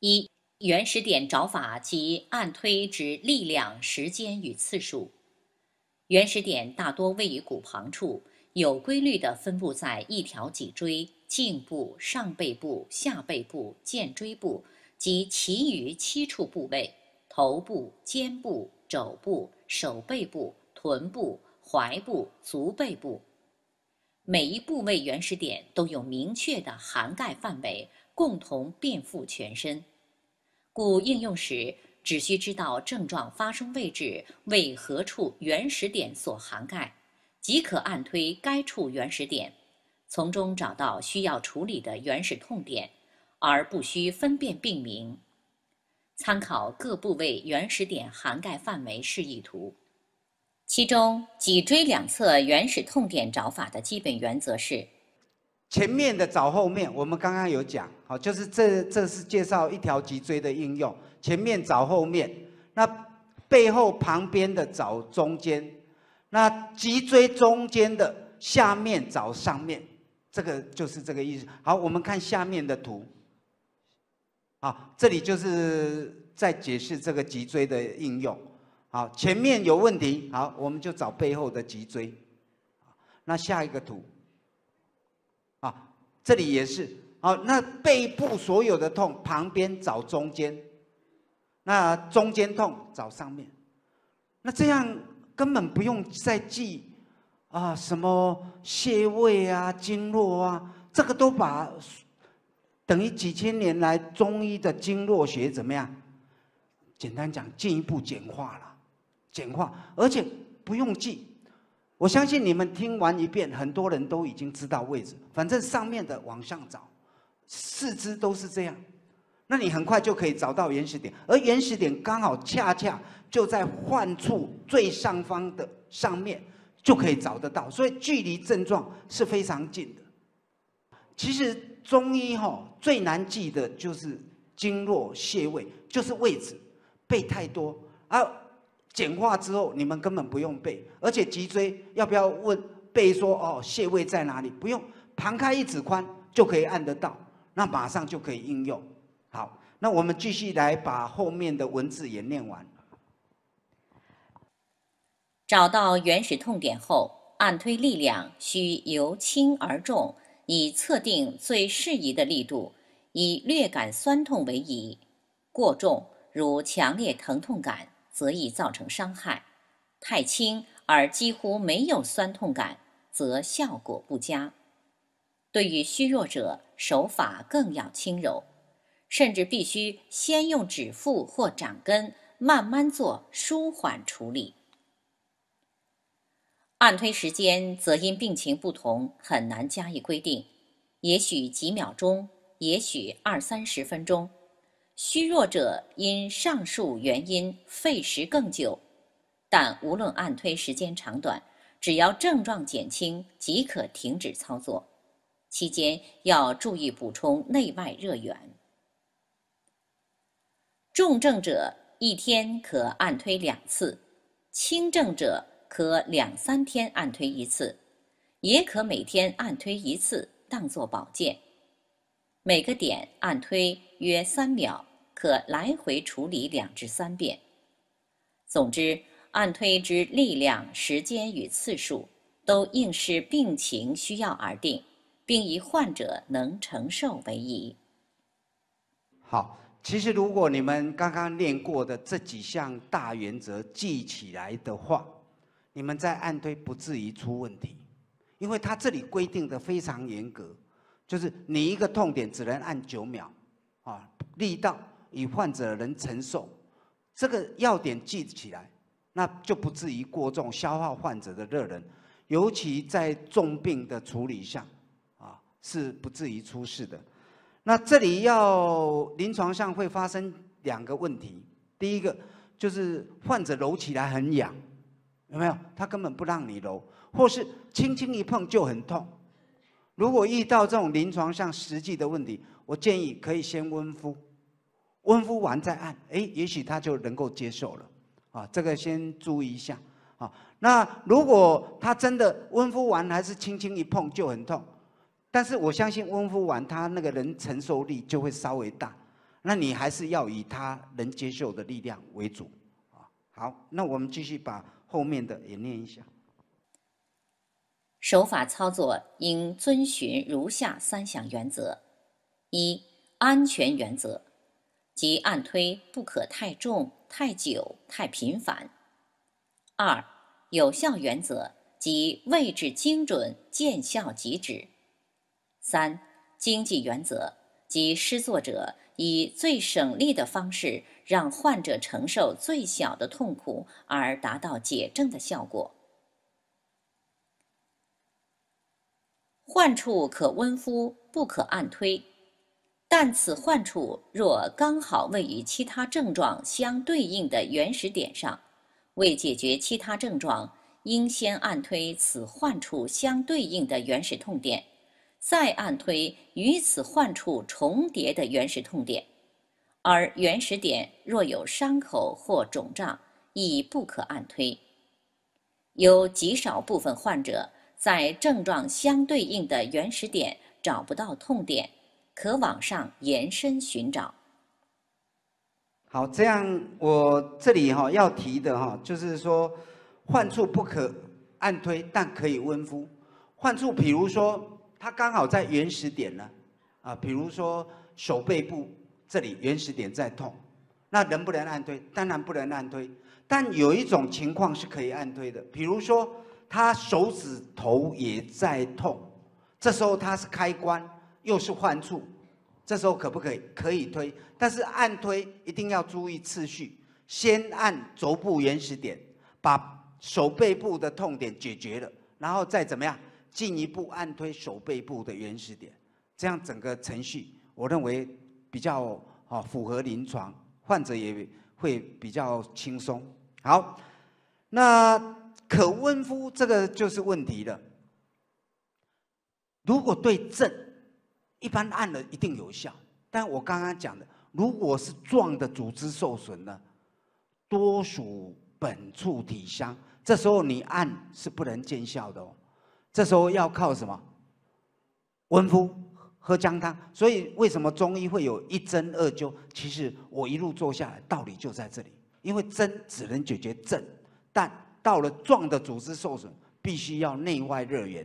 一原始点找法及按推之力量、时间与次数。原始点大多位于骨旁处，有规律地分布在一条脊椎、颈部、上背部、下背部、肩椎部及其余七处部位：头部、肩部、肘部、手背部、臀部、踝部、足背部。每一部位原始点都有明确的涵盖范围。共同遍布全身，故应用时只需知道症状发生位置为何处原始点所涵盖，即可按推该处原始点，从中找到需要处理的原始痛点，而不需分辨病名。参考各部位原始点涵盖范围示意图，其中脊椎两侧原始痛点找法的基本原则是。前面的找后面，我们刚刚有讲，好，就是这这是介绍一条脊椎的应用。前面找后面，那背后旁边的找中间，那脊椎中间的下面找上面，这个就是这个意思。好，我们看下面的图，好，这里就是在解释这个脊椎的应用。好，前面有问题，好，我们就找背后的脊椎。那下一个图。啊，这里也是。好，那背部所有的痛，旁边找中间；那中间痛找上面。那这样根本不用再记啊，什么穴位啊、经络啊，这个都把等于几千年来中医的经络学怎么样？简单讲，进一步简化了，简化，而且不用记。我相信你们听完一遍，很多人都已经知道位置。反正上面的往上找，四肢都是这样，那你很快就可以找到原始点。而原始点刚好恰恰就在患处最上方的上面，就可以找得到。所以距离症状是非常近的。其实中医哈最难记的就是经络穴位，就是位置，背太多啊。简化之后，你们根本不用背，而且脊椎要不要问背？说哦，穴位在哪里？不用，旁开一指宽就可以按得到，那马上就可以应用。好，那我们继续来把后面的文字也念完。找到原始痛点后，按推力量需由轻而重，以测定最适宜的力度，以略感酸痛为宜。过重如强烈疼痛感。则易造成伤害，太轻而几乎没有酸痛感，则效果不佳。对于虚弱者，手法更要轻柔，甚至必须先用指腹或掌根慢慢做舒缓处理。按推时间则因病情不同很难加以规定，也许几秒钟，也许二三十分钟。虚弱者因上述原因费时更久，但无论按推时间长短，只要症状减轻即可停止操作。期间要注意补充内外热源。重症者一天可按推两次，轻症者可两三天按推一次，也可每天按推一次，当做保健。每个点按推约三秒。可来回处理两至三遍。总之，按推之力量、时间与次数，都应视病情需要而定，并以患者能承受为宜。好，其实如果你们刚刚练过的这几项大原则记起来的话，你们在按推不至于出问题，因为它这里规定的非常严格，就是你一个痛点只能按九秒，啊，力道。以患者能承受，这个要点记起来，那就不至于过重消耗患者的热能，尤其在重病的处理下，啊，是不至于出事的。那这里要临床上会发生两个问题，第一个就是患者揉起来很痒，有没有？他根本不让你揉，或是轻轻一碰就很痛。如果遇到这种临床上实际的问题，我建议可以先温敷。温敷完再按，哎，也许他就能够接受了，啊，这个先注意一下，啊，那如果他真的温敷完还是轻轻一碰就很痛，但是我相信温敷完他那个人承受力就会稍微大，那你还是要以他能接受的力量为主，啊，好，那我们继续把后面的也念一下。手法操作应遵循如下三项原则：一、安全原则。即按推不可太重、太久、太频繁。二、有效原则，即位置精准、见效即止。三、经济原则，即施作者以最省力的方式，让患者承受最小的痛苦而达到解症的效果。患处可温敷，不可按推。但此患处若刚好位于其他症状相对应的原始点上，为解决其他症状，应先按推此患处相对应的原始痛点，再按推与此患处重叠的原始痛点。而原始点若有伤口或肿胀，亦不可按推。有极少部分患者在症状相对应的原始点找不到痛点。可往上延伸寻找。好，这样我这里哈要提的哈，就是说，患处不可按推，但可以温敷。患处，比如说它刚好在原始点呢，啊，比如说手背部这里原始点在痛，那能不能按推？当然不能按推。但有一种情况是可以按推的，比如说他手指头也在痛，这时候它是开关。又是患处，这时候可不可以可以推？但是按推一定要注意次序，先按肘部原始点，把手背部的痛点解决了，然后再怎么样进一步按推手背部的原始点，这样整个程序我认为比较好，符合临床，患者也会比较轻松。好，那可温敷这个就是问题了，如果对症。一般按了一定有效，但我刚刚讲的，如果是撞的组织受损呢，多属本处体相，这时候你按是不能见效的哦，这时候要靠什么？温敷、喝姜汤。所以为什么中医会有一针二灸？其实我一路做下来，道理就在这里，因为针只能解决症，但到了撞的组织受损，必须要内外热源。